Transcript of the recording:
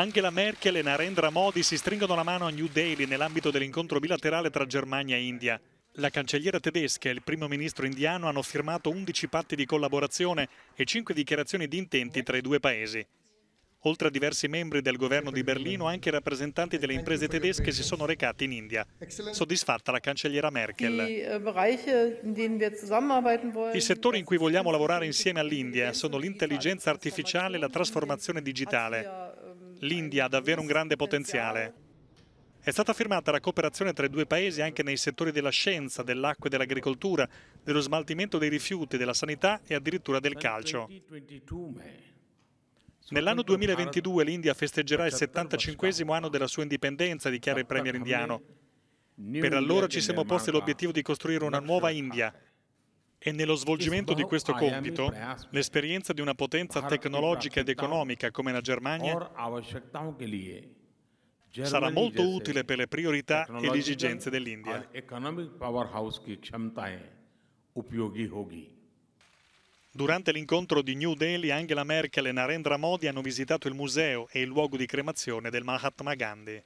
Angela Merkel e Narendra Modi si stringono la mano a New Delhi nell'ambito dell'incontro bilaterale tra Germania e India. La cancelliera tedesca e il primo ministro indiano hanno firmato 11 patti di collaborazione e 5 dichiarazioni di intenti tra i due paesi. Oltre a diversi membri del governo di Berlino, anche rappresentanti delle imprese tedesche si sono recati in India. Soddisfatta la cancelliera Merkel. Eh, I settori in cui vogliamo lavorare insieme all'India sono l'intelligenza artificiale e la trasformazione digitale. L'India ha davvero un grande potenziale. È stata firmata la cooperazione tra i due paesi anche nei settori della scienza, dell'acqua e dell'agricoltura, dello smaltimento dei rifiuti, della sanità e addirittura del calcio. Nell'anno 2022 l'India festeggerà il 75 anno della sua indipendenza, dichiara il premier indiano. Per allora ci siamo posti l'obiettivo di costruire una nuova India e nello svolgimento di questo compito l'esperienza di una potenza tecnologica ed economica come la Germania sarà molto utile per le priorità e le esigenze dell'India. Durante l'incontro di New Delhi, Angela Merkel e Narendra Modi hanno visitato il museo e il luogo di cremazione del Mahatma Gandhi.